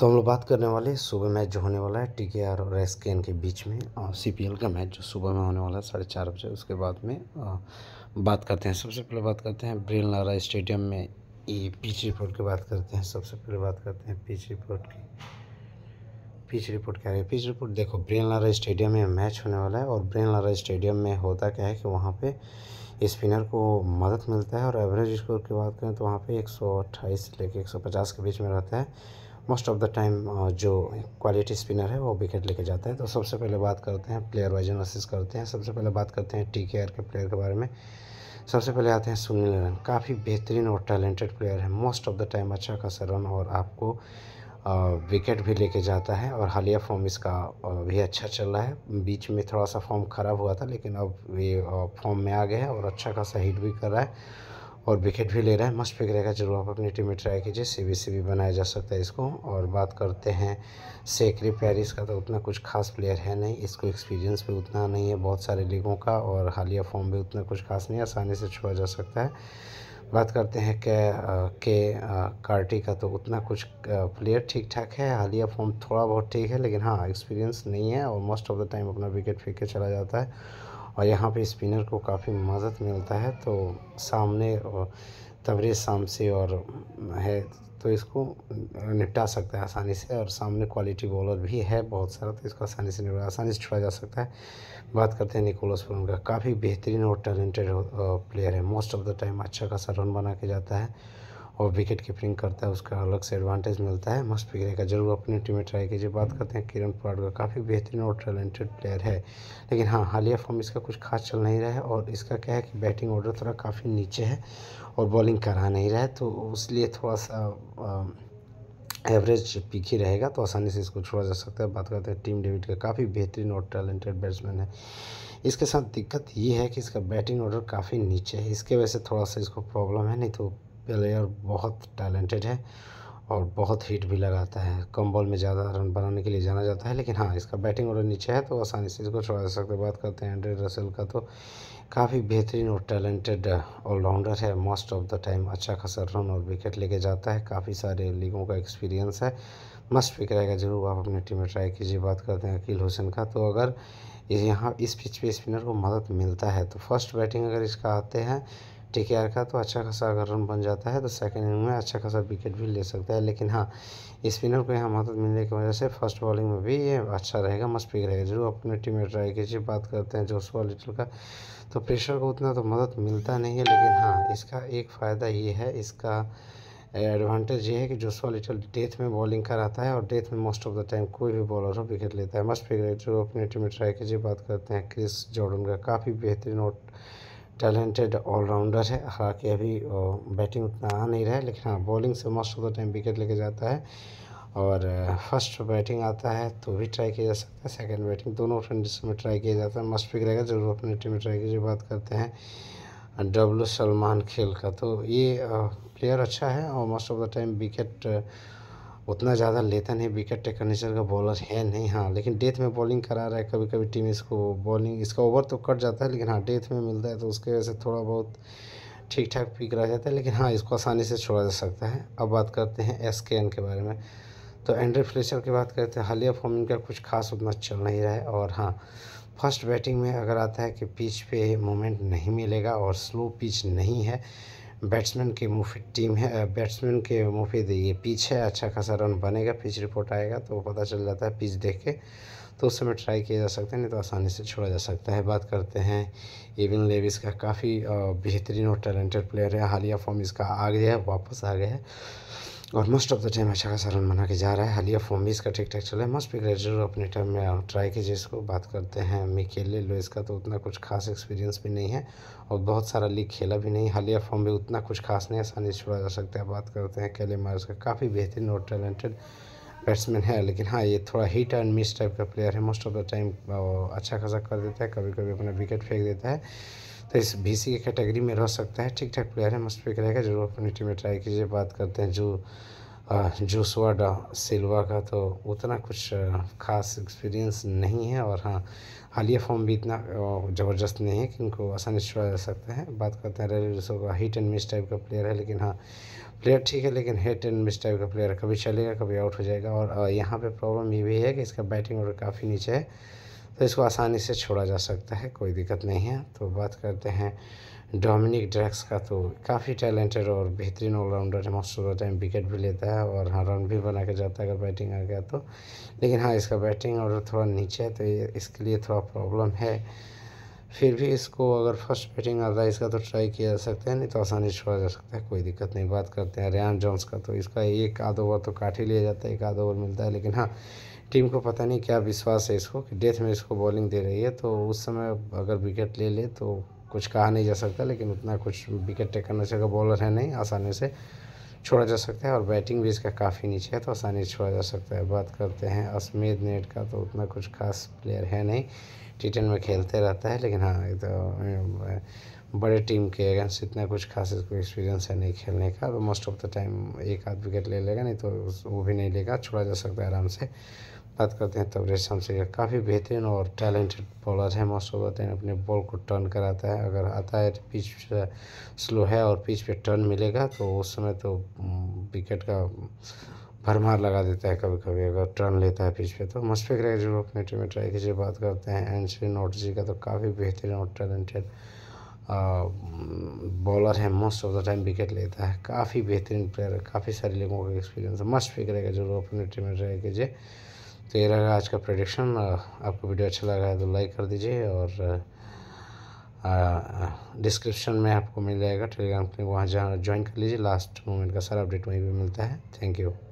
तो हम लोग बात करने वाले सुबह मैच जो होने वाला है टी के आर और एस के एन के बीच में और सी पी एल का मैच जो सुबह में होने वाला है साढ़े चार बजे उसके बाद में आ, बात करते हैं सबसे पहले बात करते हैं ब्रेल नारा स्टेडियम में ये पिच रिपोर्ट की बात करते हैं सबसे पहले बात करते हैं पिच रिपोर्ट की पिच रिपोर्ट क्या है पिच रिपोर्ट देखो ब्रेन लारा स्टेडियम में मैच होने वाला है और ब्रेन लारा स्टेडियम में होता क्या है कि वहाँ पर स्पिनर को मदद मिलता है और एवरेज स्कोर की बात करें तो वहाँ पे 128 से लेकर पचास के बीच में रहता है मोस्ट ऑफ़ द टाइम जो क्वालिटी स्पिनर है वो विकेट लेके जाते हैं तो सबसे पहले बात करते हैं प्लेयर वाइज एनालिसिस करते हैं सबसे पहले बात करते हैं टी के आर के प्लेयर के बारे में सबसे पहले आते हैं सुनील रन काफ़ी बेहतरीन और टैलेंटेड प्लेयर है मोस्ट ऑफ़ द टाइम अच्छा खासा रन और आपको विकेट uh, भी लेके जाता है और हालिया फॉर्म इसका uh, भी अच्छा चल रहा है बीच में थोड़ा सा फॉर्म ख़राब हुआ था लेकिन अब ये फॉर्म uh, में आ गया है और अच्छा खासा हिट भी कर रहा है और विकेट भी ले रहा है मस्त पिक रहेगा जरूर आप अपनी टीम में ट्राई कीजिए सी बी सी भी बनाया जा सकता है इसको और बात करते हैं सेकरी पैरिस का तो उतना कुछ खास प्लेयर है नहीं इसको एक्सपीरियंस भी उतना नहीं है बहुत सारे लीगों का और हालिया फॉर्म भी उतना कुछ खास नहीं है आसानी से छुआ जा सकता है बात करते हैं के के कार्टी का तो उतना कुछ प्लेयर ठीक ठाक है हालिया फॉर्म थोड़ा बहुत ठीक है लेकिन हाँ एक्सपीरियंस नहीं है और मोस्ट ऑफ द टाइम अपना विकेट फेंक के चला जाता है और यहाँ पे स्पिनर को काफ़ी मदद मिलता है तो सामने शाम से और है तो इसको निपटा सकता है आसानी से और सामने क्वालिटी बॉलर भी है बहुत सारा तो इसको आसानी से निपटा आसानी से छुड़ा जा सकता है बात करते हैं निकोलस पुरम का काफ़ी बेहतरीन और टैलेंटेड प्लेयर है मोस्ट ऑफ द टाइम अच्छा खासा रन बना के जाता है और विकेट कीपिंग करता है उसका अलग से एडवांटेज मिलता है मस्त पिक रहेगा जरूर अपनी टीम में ट्राई कीजिए बात करते हैं किरण पुराड़ का काफ़ी बेहतरीन और टैलेंटेड प्लेयर है लेकिन हाँ हालिया फॉर्म इसका कुछ खास चल नहीं रहा है और इसका क्या है कि बैटिंग ऑर्डर थोड़ा काफ़ी नीचे है और बॉलिंग करा नहीं रहा है तो इसलिए थोड़ा सा आ, एवरेज पिक ही रहेगा तो आसानी से इसको छोड़ा जा सकता है बात करते हैं टीम डेविड का काफ़ी बेहतरीन और टैलेंटेड बैट्समैन है इसके साथ दिक्कत ये है कि इसका बैटिंग ऑर्डर काफ़ी नीचे है इसके वजह से थोड़ा सा इसको प्रॉब्लम है नहीं तो प्लेयर बहुत टैलेंटेड है और बहुत हिट भी लगाता है कम बॉल में ज़्यादा रन बनाने के लिए जाना जाता है लेकिन हाँ इसका बैटिंग ऑर्डर नीचे है तो आसानी से इसको छोड़ा जा सकते बात करते हैं एंड्रे रसेल का तो काफ़ी बेहतरीन और टैलेंटेड ऑलराउंडर है मोस्ट ऑफ द टाइम अच्छा खासा रन और विकेट लेके जाता है काफ़ी सारे लीगों का एक्सपीरियंस है मस्ट पिक रहेगा जरूर आप अपनी टीम में ट्राई कीजिए बात करते हैं अकील हुसैन का तो अगर यहाँ इस पिच पे स्पिनर को मदद मिलता है तो फर्स्ट बैटिंग अगर इसका आते हैं टी का तो अच्छा खासा अगर रन बन जाता है तो सेकेंड इनिंग में अच्छा खासा विकेट भी ले सकता है लेकिन हाँ स्पिनर को यहाँ मदद मिलने की वजह से फर्स्ट बॉलिंग में भी ये अच्छा रहेगा मस्त पिक रहेगा जरूर अपने टीम में ट्राई कीजिए बात करते हैं जोशुआ लिटल का तो प्रेशर को उतना तो मदद मिलता नहीं है लेकिन हाँ इसका एक फ़ायदा ये है इसका एडवांटेज ये है कि जोशुआ लिटल डेथ में बॉलिंग कराता है और डेथ में मोस्ट ऑफ द टाइम कोई भी बॉलर हो विकेट लेता है मस्ट फिगर जो अपने टीम में ट्राई कीजिए बात करते हैं क्रिस जॉर्डन का काफ़ी बेहतरीन और टैलेंटेड ऑलराउंडर है हालांकि अभी बैटिंग उतना आ नहीं रहा है लेकिन हाँ बॉलिंग से most of the time wicket लेके जाता है और फर्स्ट बैटिंग आता है तो भी ट्राई किया जा सकता है सेकंड बैटिंग दोनों फ्रेंड्स में ट्राई किया जाता है मस्ट पिक रहेगा जरूर अपनी टीम में ट्राई की जो बात करते हैं डब्लू सलमान खेल का तो ये प्लेयर अच्छा है और most of the time wicket उतना ज़्यादा लेता नहीं विकेट टेकर का बॉलर है नहीं हाँ लेकिन डेथ में बॉलिंग करा रहा है कभी कभी टीम इसको बॉलिंग इसका ओवर तो कट जाता है लेकिन हाँ डेथ में मिलता है तो उसके वजह से थोड़ा बहुत ठीक ठाक पिक रह जाता है लेकिन हाँ इसको आसानी से छोड़ा जा सकता है अब बात करते हैं एस के एन के बारे में तो एंड्री फ्लेचर की बात करते हैं हालिया फॉर्म इनका कुछ खास उतना चल नहीं रहा है और हाँ फर्स्ट बैटिंग में अगर आता है कि पिच पे मोमेंट नहीं मिलेगा और स्लो पिच नहीं है बैट्समैन की मुफी टीम है बैट्समैन के मुफीद ये पिच है अच्छा खासा रन बनेगा पिच रिपोर्ट आएगा तो पता चल जाता है पिच देख के तो उस समय ट्राई किया जा सकता है नहीं तो आसानी से छोड़ा जा सकता है बात करते हैं एविन लेविस का काफ़ी बेहतरीन और टैलेंटेड प्लेयर है हालिया फॉर्म इसका आ गया है वापस आ गया है और मोस्ट ऑफ द टाइम अच्छा खासा रन बना के जा रहा है हालिया फॉर्म भी इसका ठीक ठाक चल रहा है मस्ट भी ग्रेजुएट अपने टाइम में ट्राई कीजिए इसको बात करते हैं मिकेले लो का तो उतना कुछ खास एक्सपीरियंस भी नहीं है और बहुत सारा लीग खेला भी नहीं हालिया फॉर्म भी उतना कुछ खास नहीं आसानी से छोड़ा जा सकता है बात करते हैं केले मार्स का काफ़ी बेहतरीन और टैलेंटेड बैट्समैन है लेकिन हाँ ये थोड़ा हिट एंड मिस टाइप का प्लेयर है मोस्ट ऑफ द टाइम अच्छा खासा कर देता है कभी कभी अपना विकेट फेंक देता है इस बी सी के कैटेगरी में रह सकता है ठीक ठाक प्लेयर है मस्ट पिक रहेगा जरूर अपनी टीम में ट्राई कीजिए बात करते हैं जो जोसवा डा सिल्वा का तो उतना कुछ खास एक्सपीरियंस नहीं है और हाँ हालिया फॉर्म भी इतना ज़बरदस्त नहीं है कि उनको आसानी से छोड़ा जा सकता है बात करते हैं रेलवे का हिट एंड मिस टाइप का प्लेयर है लेकिन हाँ प्लेयर ठीक है लेकिन हिट एंड मिस टाइप का प्लेयर कभी चलेगा कभी आउट हो जाएगा और यहाँ पे प्रॉब्लम ये भी है कि इसका बैटिंग ऑर्डर काफ़ी नीचे है तो इसको आसानी से छोड़ा जा सकता है कोई दिक्कत नहीं है तो बात करते हैं डोमिनिक ड्रैक्स का तो काफ़ी टैलेंटेड और बेहतरीन ऑलराउंडर है most of the time wicket भी लेता है और हाँ रन भी बना के जाता है अगर बैटिंग आ गया तो लेकिन हाँ इसका बैटिंग और थोड़ा नीचे है तो इसके लिए थोड़ा प्रॉब्लम है फिर भी इसको अगर फर्स्ट बैटिंग आता है इसका तो ट्राई किया जा सकता है नहीं तो आसानी से छोड़ा जा सकता है कोई दिक्कत नहीं बात करते हैं रियान जॉन्स का तो इसका एक आध ओवर तो काट ही लिया जाता है एक आध ओवर मिलता है लेकिन हाँ टीम को पता नहीं क्या विश्वास है इसको कि डेथ में इसको बॉलिंग दे रही है तो उस समय अगर विकेट ले ले तो कुछ कहा नहीं जा सकता लेकिन उतना कुछ विकेट टेक करने से बॉलर है नहीं आसानी से छोड़ा जा सकता है और बैटिंग भी इसका काफ़ी नीचे है तो आसानी से छोड़ा जा सकता है बात करते हैं असमेद नेट का तो उतना कुछ खास प्लेयर है नहीं टी टेन में खेलते रहता है लेकिन हाँ तो बड़े टीम के अगेंस्ट इतना कुछ खास कोई एक्सपीरियंस है नहीं खेलने का तो मोस्ट ऑफ द टाइम एक आध विकेट ले लेगा नहीं तो वो भी नहीं लेगा छोड़ा जा सकता है आराम से बात करते हैं तबरेज शमसी काफ़ी बेहतरीन और टैलेंटेड बॉलर है मोस्ट ऑफ द टाइम अपने बॉल को टर्न कराता है अगर आता है तो पिच स्लो है और पिच पे टर्न मिलेगा तो उस समय तो विकेट का भरमार लगा देता है कभी कभी अगर टर्न लेता है पीछ पे तो मुशफिक रही जो अपने टीम में ट्राई कीजिए बात करते हैं एन सी नोट जी का तो काफ़ी बेहतरीन और टैलेंटेड बॉलर है most of the time wicket लेता है काफ़ी बेहतरीन प्लेयर है काफ़ी सारे लोगों का एक्सपीरियंस है मस्ट पिक रहेगा जरूर अपने टीम में ट्राई कीजिए तो ये रहेगा आज का प्रोडिक्शन आपको वीडियो अच्छा लगा है तो लाइक कर दीजिए और डिस्क्रिप्शन में आपको मिल जाएगा टेलीग्राम वहाँ जहाँ ज्वाइन कर लीजिए लास्ट मोमेंट का सारा अपडेट वहीं पर मिलता है थैंक यू